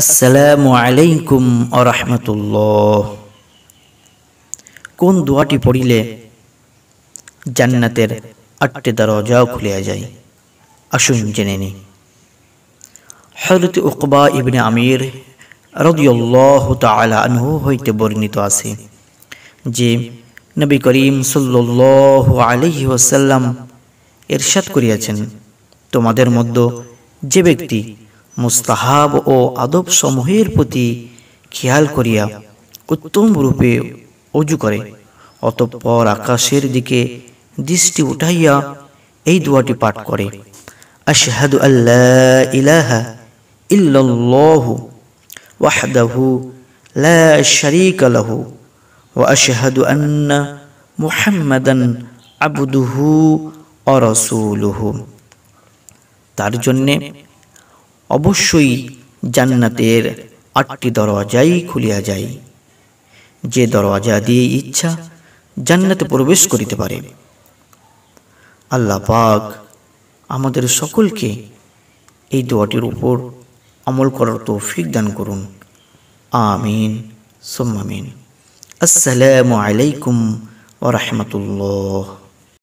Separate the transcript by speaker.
Speaker 1: আসসালামু আলাইকুম আরহামতুল্লাহ কোন দোয়াটি পড়িলে জান্নাতের আটটি দরজাও খুলে যায় আসুন জেনে নি হজরত উকবা ইবনে আমির রদিউল্লাহ তালা আনহু হইতে বর্ণিত আছে যে নবী করিম সাল্লাহ আলহি ওসাল্লাম এরশাদ করিয়াছেন তোমাদের মধ্য যে ব্যক্তি মুস্তাহাব ও আদব সমূহের প্রতি খেয়াল করিয়া উত্তম রূপে অজু করে অতঃপর আকাশের দিকে দৃষ্টি উঠাইয়া এই দোয়াটি পাঠ করে আশহাদু আল্লাহ ইলাহা ইল্লাল্লাহু ওয়াহদাহু লা শারীকা লাহু ওয়া আশহাদু আন্না মুহাম্মাদান আবদুহু ওয়া রাসূলুহু তার জন্যে অবশ্যই জান্নাতের আটটি দরওয়াজাই খুলিয়া যায় যে দরওয়াজা দিয়ে ইচ্ছা জান্নাতে প্রবেশ করিতে পারে আল্লাহ পাক আমাদের সকলকে এই দোয়াটির উপর আমল করার তৌফিক দান করুন আমিন সোম্মামিন আসসালামু আলাইকুম ওরহমতুল্লাহ